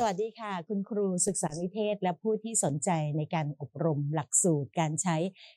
สวัสดีค่ะ คุณครูศึกษานิเทศ และผู้ที่สนใจในการอบรมหลักสูตร การใช้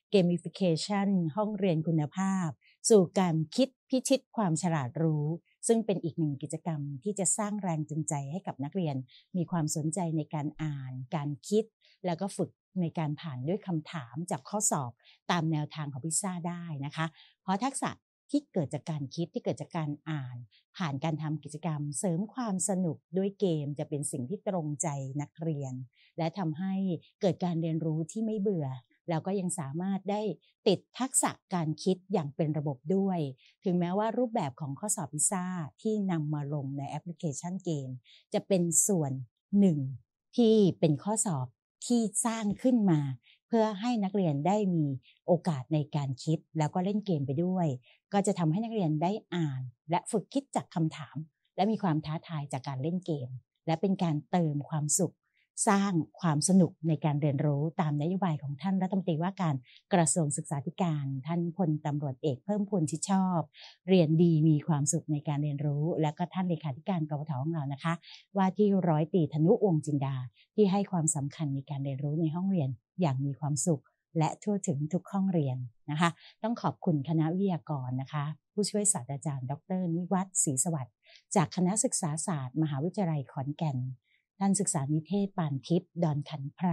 เกมิฟิเคชันห้องเรียนคุณภาพ สู่การคิดพิชิตความฉลาดรู้ ซึ่งเป็นอีกหนึ่งกิจกรรมที่จะสร้างแรงจูงใจให้กับนักเรียน มีความสนใจในการอ่าน การคิด แล้วก็ฝึกในการผ่านด้วยคำถามจากข้อสอบตามแนวทางของพิซซ่าได้นะคะเพราะทักษะที่เกิดจากการคิดที่เกิดจากการอ่าน ผ่านการทำกิจกรรมเสริมความสนุกด้วยเกม จะเป็นสิ่งที่ตรงใจนักเรียน และทำให้เกิดการเรียนรู้ที่ไม่เบื่อ แล้วก็ยังสามารถได้ติดทักษะการคิดอย่างเป็นระบบด้วย ถึงแม้ว่ารูปแบบของข้อสอบพิซซ่าที่นำมาลงในแอปพลิเคชันเกมจะเป็นส่วนหนึ่งที่เป็นข้อสอบที่สร้างขึ้นมาเพื่อให้นักเรียนได้มีโอกาสในการคิดแล้วก็เล่นเกมไปด้วย ก็จะทำให้นักเรียนได้อ่านและฝึกคิดจากคำถาม และมีความท้าทายจากการเล่นเกมและเป็นการเติมความสุขสร้างความสนุกในการเรียนรู้ตามนโยบายของท่านรัฐมนตรีว่าการกระทรวงศึกษาธิการ ท่านพลตำรวจเอกเพิ่มพูนชิดชอบ เรียนดีมีความสุขในการเรียนรู้ และก็ท่านเลขาธิการกรทของเรานะคะ ว่าที่ร้อยตีธนุวงจินดา ที่ให้ความสำคัญในการเรียนรู้ในห้องเรียน อย่างมีความสุข และทั่วถึงทุกห้องเรียนนะคะ ต้องขอบคุณคณะวิทยากรนะคะ ผู้ช่วยศาสตราจารย์ ดร นิวัฒน์ศรีสวัสดิ์จากคณะศึกษาศาสตร์มหาวิทยาลัยขอนแก่นท่านศึกษานิเทศปานทิพย์ดอนขันไพร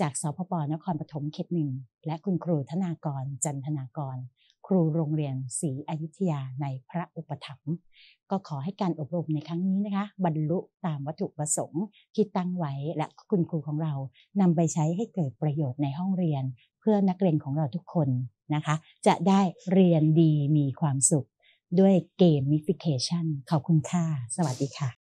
จากสพป นครปฐมเขตหนึ่งและคุณครูธนากรจันทนากร ครูโรงเรียนศรีอยุธยาในพระอุปถัมภ์ก็ขอให้การอบรมในครั้งนี้นะคะ บรรลุตามวัตถุประสงค์ที่ตั้งไว้และคุณครูของเรานำไปใช้ให้เกิดประโยชน์ในห้องเรียน เพื่อนักเรียนของเราทุกคนนะคะจะได้เรียนดีมีความสุขด้วยเกมมิฟิเคชันขอบคุณค่ะสวัสดีค่ะ